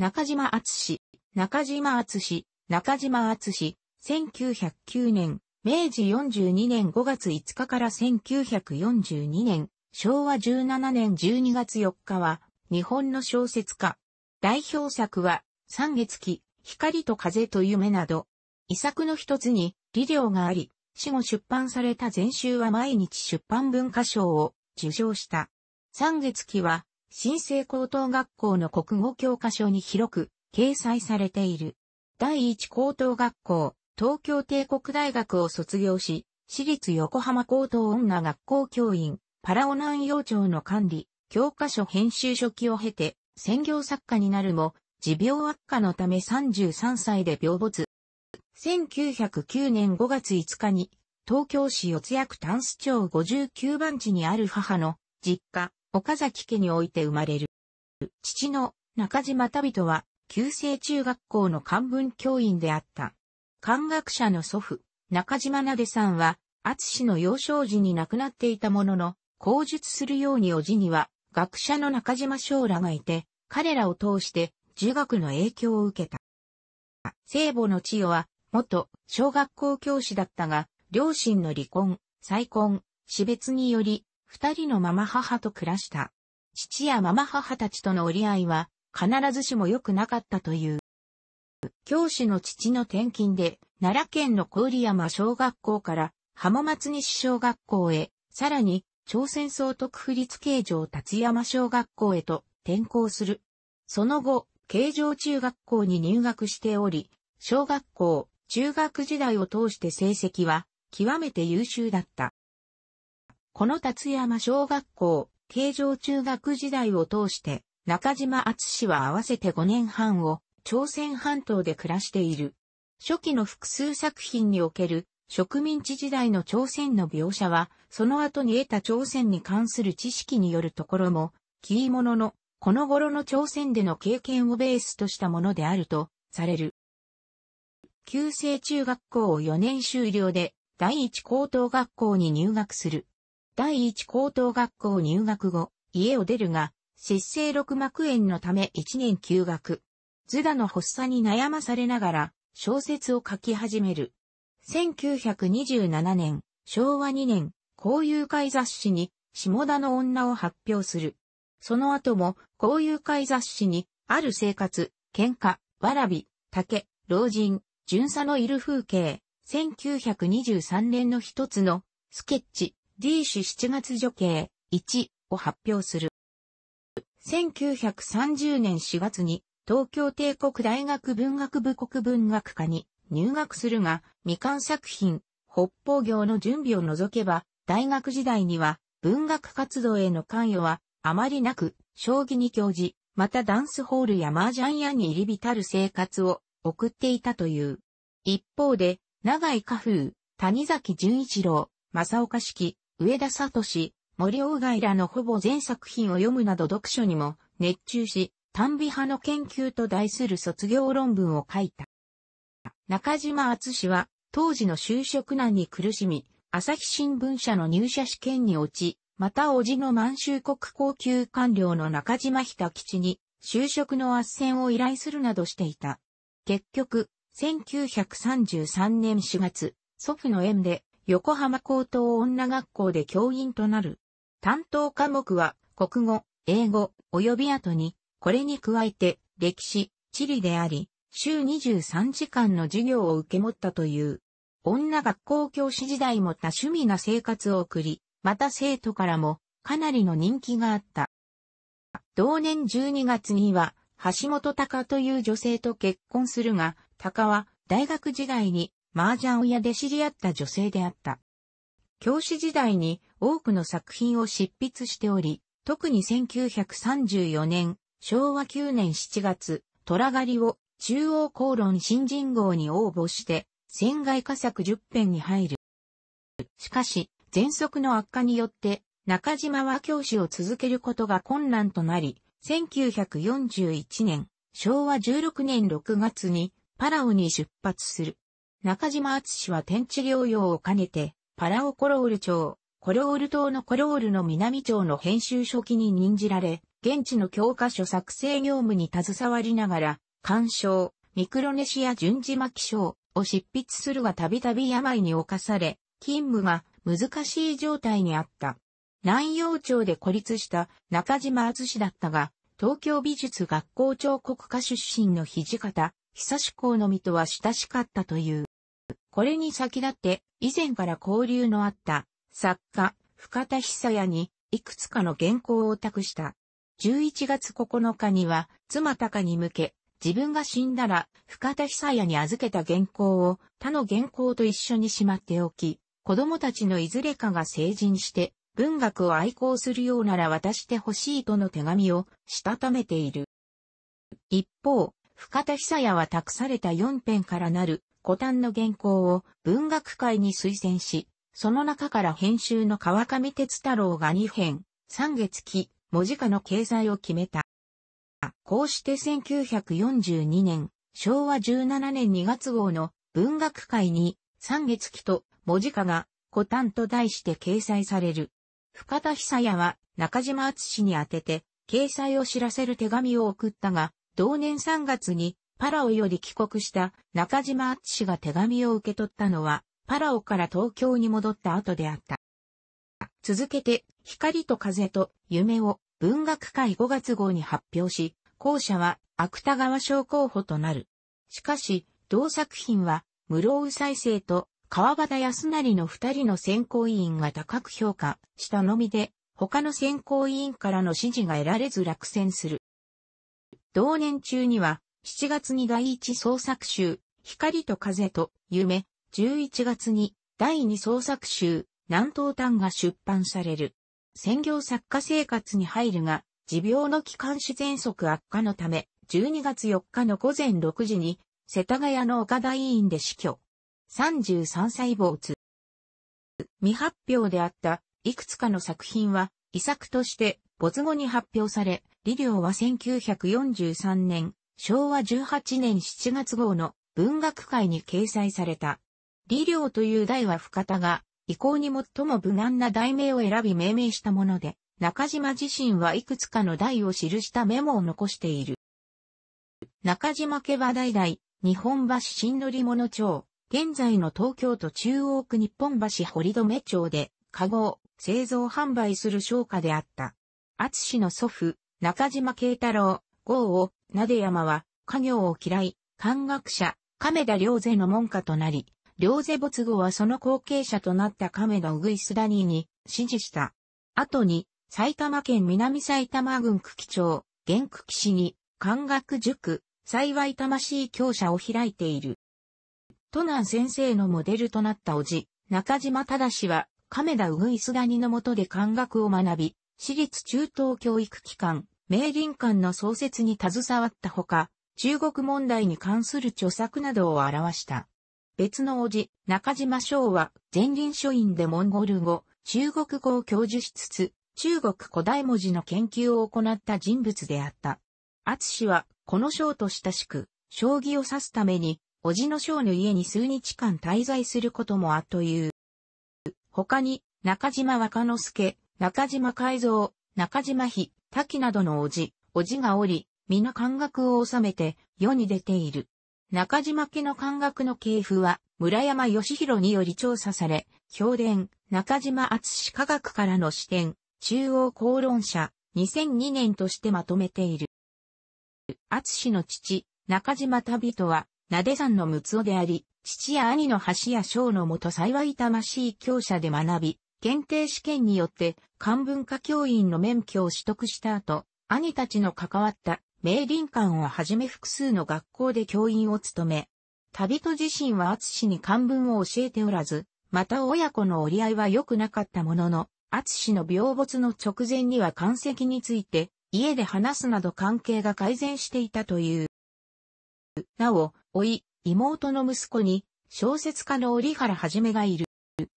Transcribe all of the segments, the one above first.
中島厚氏、中島厚氏、中島厚氏、1909年、明治42年5月5日から1942年、昭和17年12月4日は、日本の小説家。代表作は、三月期、光と風と夢など、遺作の一つに、理量があり、死後出版された全集は毎日出版文化賞を受賞した。三月期は、新生高等学校の国語教科書に広く掲載されている。第一高等学校、東京帝国大学を卒業し、私立横浜高等女学校教員、パラオ南洋町の管理、教科書編集初期を経て、専業作家になるも、持病悪化のため33歳で病没。1909年5月5日に、東京市四谷区ンス町59番地にある母の実家、岡崎家において生まれる。父の中島旅人は、旧制中学校の漢文教員であった。漢学者の祖父、中島なでさんは、厚の幼少時に亡くなっていたものの、口述するようにおじには、学者の中島将らがいて、彼らを通して、儒学の影響を受けた。聖母の千代は、元小学校教師だったが、両親の離婚、再婚、死別により、二人のママ母と暮らした。父やママ母たちとの折り合いは、必ずしも良くなかったという。教師の父の転勤で、奈良県の小売山小学校から浜松西小学校へ、さらに、朝鮮総督府立慶城達山小学校へと転校する。その後、慶城中学校に入学しており、小学校、中学時代を通して成績は極めて優秀だった。この達山小学校、慶城中学時代を通して、中島厚氏は合わせて5年半を、朝鮮半島で暮らしている。初期の複数作品における、植民地時代の朝鮮の描写は、その後に得た朝鮮に関する知識によるところも、キー物の、この頃の朝鮮での経験をベースとしたものであると、される。旧制中学校を4年終了で、第一高等学校に入学する。第一高等学校入学後、家を出るが、節制六膜炎のため一年休学。ズダの発作に悩まされながら、小説を書き始める。1927年、昭和2年、交友会雑誌に、下田の女を発表する。その後も、交友会雑誌に、ある生活、喧嘩、わらび、竹、老人、巡査のいる風景、1923年の一つの、スケッチ、D 氏7月女系1を発表する。1930年4月に東京帝国大学文学部国文学科に入学するが、未完作品、北方業の準備を除けば、大学時代には文学活動への関与はあまりなく、将棋に教じ、またダンスホールや麻雀屋に入り浸る生活を送っていたという。一方で、長井家風、谷崎潤一郎、正岡式、上田聡、森鴎外らのほぼ全作品を読むなど読書にも熱中し、単美派の研究と題する卒業論文を書いた。中島厚氏は、当時の就職難に苦しみ、朝日新聞社の入社試験に落ち、また叔父の満州国高級官僚の中島北吉に就職の斡旋を依頼するなどしていた。結局、1933年4月、祖父の縁で横浜高等女学校で教員となる。担当科目は、国語、英語、及び後に、これに加えて、歴史、地理であり、週23時間の授業を受け持ったという。女学校教師時代も多趣味な生活を送り、また生徒からも、かなりの人気があった。同年12月には、橋本隆という女性と結婚するが、隆は大学時代に麻雀屋で知り合った女性であった。教師時代に多くの作品を執筆しており、特に1934年、昭和9年7月、虎狩りを中央公論新人号に応募して、仙外佳作10編に入る。しかし、喘息の悪化によって、中島は教師を続けることが困難となり、1941年、昭和16年6月にパラオに出発する。中島敦氏は天地療養を兼ねて、パラオコロール町、コロール島のコロールの南町の編集初期に任じられ、現地の教科書作成業務に携わりながら、干渉、ミクロネシア順次巻章を執筆するがたびたび病に侵され、勤務が難しい状態にあった。南洋町で孤立した中島敦だったが、東京美術学校彫刻家出身の土方、久志公の身とは親しかったという。これに先立って以前から交流のあった作家深田久也にいくつかの原稿を託した。11月9日には妻高に向け自分が死んだら深田久也に預けた原稿を他の原稿と一緒にしまっておき、子供たちのいずれかが成人して文学を愛好するようなら渡してほしいとの手紙をしたためている。一方、深田久也は託された4編からなる古典の原稿を文学界に推薦し、その中から編集の川上哲太郎が2編、三月期、文字化の掲載を決めた。こうして1942年、昭和17年2月号の文学界に、三月期と文字化が古典と題して掲載される。深田久也は中島敦氏に宛てて、掲載を知らせる手紙を送ったが、同年3月にパラオより帰国した中島敦氏が手紙を受け取ったのは、パラオから東京に戻った後であった。続けて、光と風と夢を文学界5月号に発表し、後者は芥川賞候補となる。しかし、同作品は、室生再生と川端康成の二人の選考委員が高く評価したのみで、他の選考委員からの支持が得られず落選する。同年中には、7月に第1創作集、光と風と夢、11月に第2創作集、南東端が出版される。専業作家生活に入るが、持病の気管支喘息悪化のため、12月4日の午前6時に、世田谷の岡田委員で死去。33歳没。未発表であったいくつかの作品は遺作として没後に発表され、理良は1943年昭和18年7月号の文学界に掲載された。李陵という題は深田が、以降に最も無難な題名を選び命名したもので、中島自身はいくつかの題を記したメモを残している。中島家は代々、日本橋新乗物町、現在の東京都中央区日本橋堀留町で、加護、製造販売する商家であった。厚氏の祖父、中島慶太郎、号をなで山は、家業を嫌い、漢学者、亀田良瀬の門下となり、良瀬没後はその後継者となった亀田ウグダニーに指示した。後に、埼玉県南埼玉郡久喜町、玄久喜市に、漢学塾、幸い魂教社を開いている。都南先生のモデルとなった叔父、中島忠は、亀田うぐいすダにの下で漢学を学び、私立中等教育機関、明倫館の創設に携わったほか、中国問題に関する著作などを表した。別の叔父、中島翔は、前林書院でモンゴル語、中国語を教授しつつ、中国古代文字の研究を行った人物であった。厚氏は、この章と親しく、将棋を指すために、叔父の章の家に数日間滞在することもあという。他に、中島若之助、中島海蔵、中島妃、滝などのおじ、おじがおり、皆感覚を収めて世に出ている。中島家の感覚の系譜は村山義弘により調査され、評伝、中島厚史科学からの視点、中央公論者、2002年としてまとめている。厚史の父、中島旅人は、なでさんの六夫であり、父や兄の橋や章のもと幸い魂教者で学び、検定試験によって漢文化教員の免許を取得した後、兄たちの関わった明林館をはじめ複数の学校で教員を務め、旅人自身は厚に漢文を教えておらず、また親子の折り合いは良くなかったものの、厚の病没の直前には漢石について、家で話すなど関係が改善していたという。なお、甥い、妹の息子に、小説家の折原はじめがいる。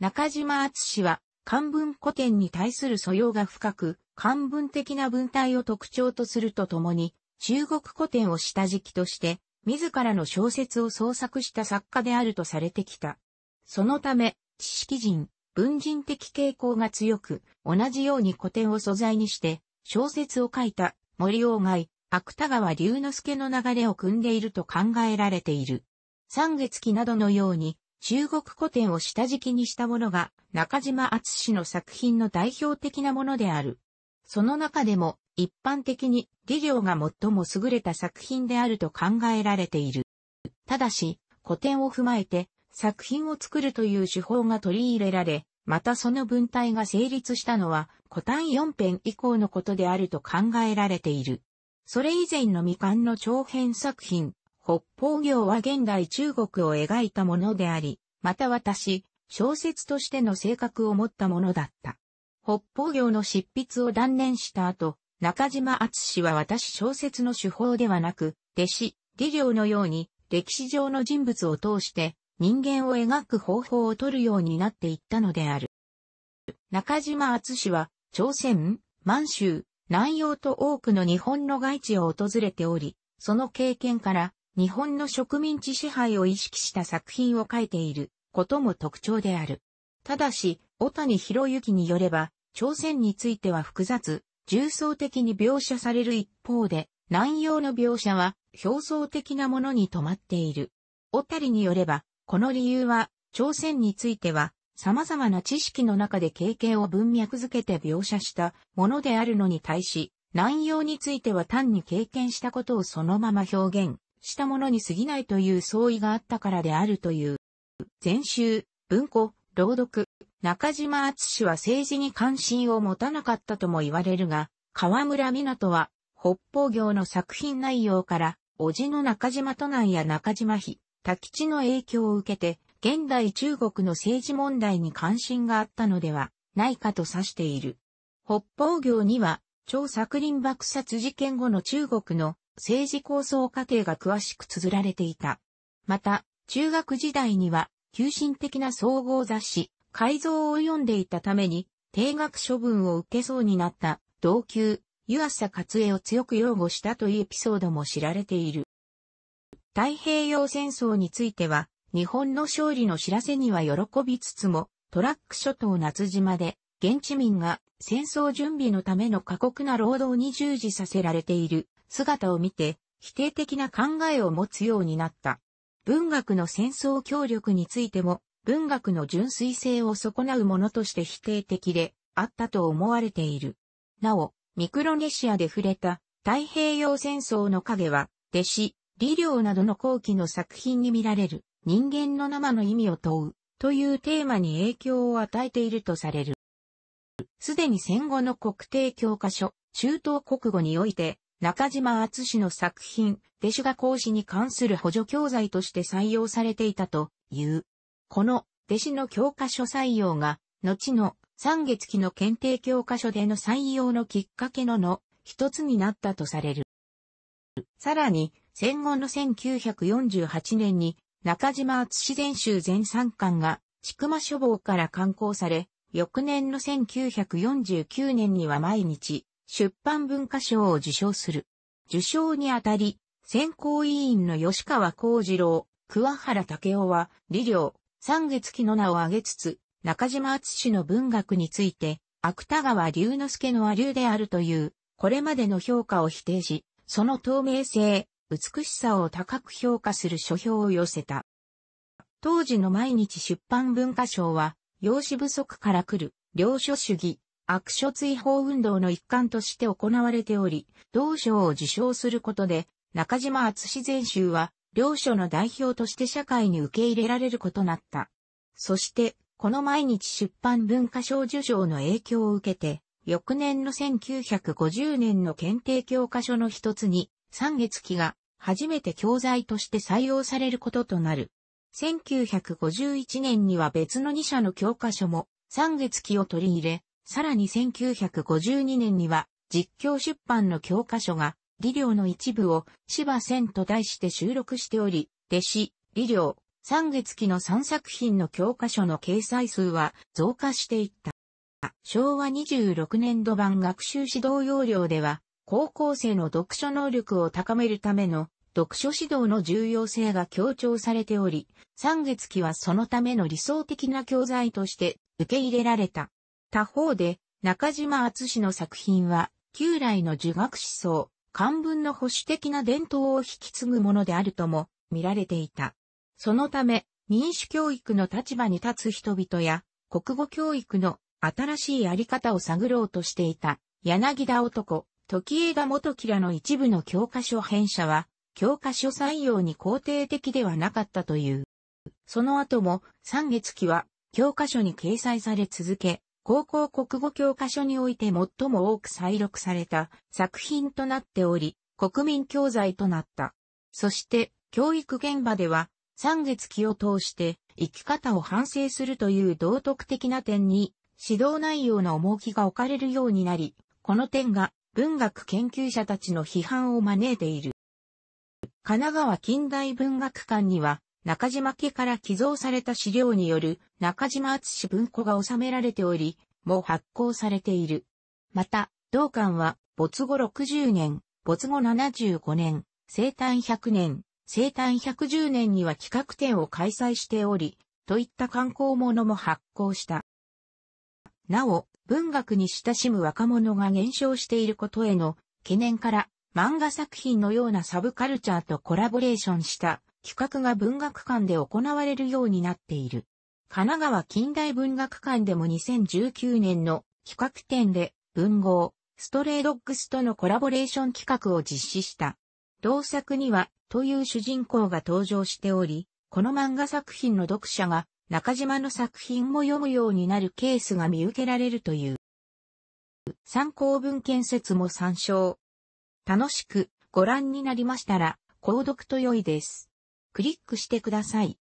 中島厚は、漢文古典に対する素養が深く、漢文的な文体を特徴とするとともに、中国古典を下敷きとして、自らの小説を創作した作家であるとされてきた。そのため、知識人、文人的傾向が強く、同じように古典を素材にして、小説を書いた森鴎外、芥川龍之介の流れを組んでいると考えられている。三月期などのように、中国古典を下敷きにしたものが中島厚氏の作品の代表的なものである。その中でも一般的に技量が最も優れた作品であると考えられている。ただし、古典を踏まえて作品を作るという手法が取り入れられ、またその文体が成立したのは古典四編以降のことであると考えられている。それ以前の未完の長編作品、北方行は現代中国を描いたものであり、また私、小説としての性格を持ったものだった。北方行の執筆を断念した後、中島敦氏は私小説の手法ではなく、弟子、李良のように歴史上の人物を通して人間を描く方法を取るようになっていったのである。中島敦氏は朝鮮、満州、南洋と多くの日本の外地を訪れており、その経験から日本の植民地支配を意識した作品を書いていることも特徴である。ただし、小谷博之によれば、朝鮮については複雑、重層的に描写される一方で、南洋の描写は表層的なものに止まっている。小谷によれば、この理由は、朝鮮については、様々な知識の中で経験を文脈づけて描写したものであるのに対し、南洋については単に経験したことをそのまま表現したものに過ぎないという相違があったからであるという。全集、文庫、朗読、中島敦は政治に関心を持たなかったとも言われるが、河村港は、北方行の作品内容から、叔父の中島都内や中島妃、多吉の影響を受けて、現代中国の政治問題に関心があったのではないかと指している。北方行には、超作林爆殺事件後の中国の政治構想過程が詳しく綴られていた。また、中学時代には、急進的な総合雑誌、改造を読んでいたために、定額処分を受けそうになった同級、湯浅勝恵を強く擁護したというエピソードも知られている。太平洋戦争については、日本の勝利の知らせには喜びつつも、トラック諸島夏島で、現地民が戦争準備のための過酷な労働に従事させられている姿を見て、否定的な考えを持つようになった。文学の戦争協力についても、文学の純粋性を損なうものとして否定的であったと思われている。なお、ミクロネシアで触れた太平洋戦争の影は、弟子、理領などの後期の作品に見られる人間の生の意味を問うというテーマに影響を与えているとされる。すでに戦後の国定教科書、中東国語において中島厚氏の作品、弟子が講師に関する補助教材として採用されていたという。この弟子の教科書採用が、後の三月期の検定教科書での採用のきっかけのの一つになったとされる。さらに、戦後の1948年に中島厚志全集全三巻が、千曲書房から刊行され、翌年の1949年には毎日、出版文化賞を受賞する。受賞にあたり、選考委員の吉川幸次郎、桑原武雄は、理領、三月期の名を挙げつつ、中島厚氏の文学について、芥川龍之介の和流であるという、これまでの評価を否定し、その透明性、美しさを高く評価する書評を寄せた。当時の毎日出版文化賞は、用紙不足から来る、領書主義、悪書追放運動の一環として行われており、同賞を受賞することで、中島厚志全集は、両書の代表として社会に受け入れられることなった。そして、この毎日出版文化賞受賞の影響を受けて、翌年の1950年の検定教科書の一つに、三月期が初めて教材として採用されることとなる。1951年には別の二社の教科書も三月期を取り入れ、さらに1952年には実況出版の教科書が、理領の一部を芝仙と題して収録しており、弟子、理領、三月期の3作品の教科書の掲載数は増加していった。昭和26年度版学習指導要領では、高校生の読書能力を高めるための読書指導の重要性が強調されており、三月期はそのための理想的な教材として受け入れられた。他方で、中島厚氏の作品は、旧来の儒学思想、漢文の保守的な伝統を引き継ぐものであるとも見られていた。そのため、民主教育の立場に立つ人々や、国語教育の新しいあり方を探ろうとしていた、柳田男、時枝元吉らの一部の教科書編者は、教科書採用に肯定的ではなかったという。その後も、三月期は、教科書に掲載され続け、高校国語教科書において最も多く採録された作品となっており、国民教材となった。そして、教育現場では、三月期を通して生き方を反省するという道徳的な点に指導内容の重きが置かれるようになり、この点が文学研究者たちの批判を招いている。神奈川近代文学館には中島家から寄贈された資料による中島厚文庫が収められており、もう発行されている。また、同館は、没後60年、没後75年、生誕100年、生誕110年には企画展を開催しており、といった観光ものも発行した。なお、文学に親しむ若者が減少していることへの懸念から、漫画作品のようなサブカルチャーとコラボレーションした企画が文学館で行われるようになっている。神奈川近代文学館でも2019年の企画展で文豪、ストレイドッグスとのコラボレーション企画を実施した。同作には、という主人公が登場しており、この漫画作品の読者が中島の作品も読むようになるケースが見受けられるという。参考文献説も参照。楽しくご覧になりましたら、購読と良いです。クリックしてください。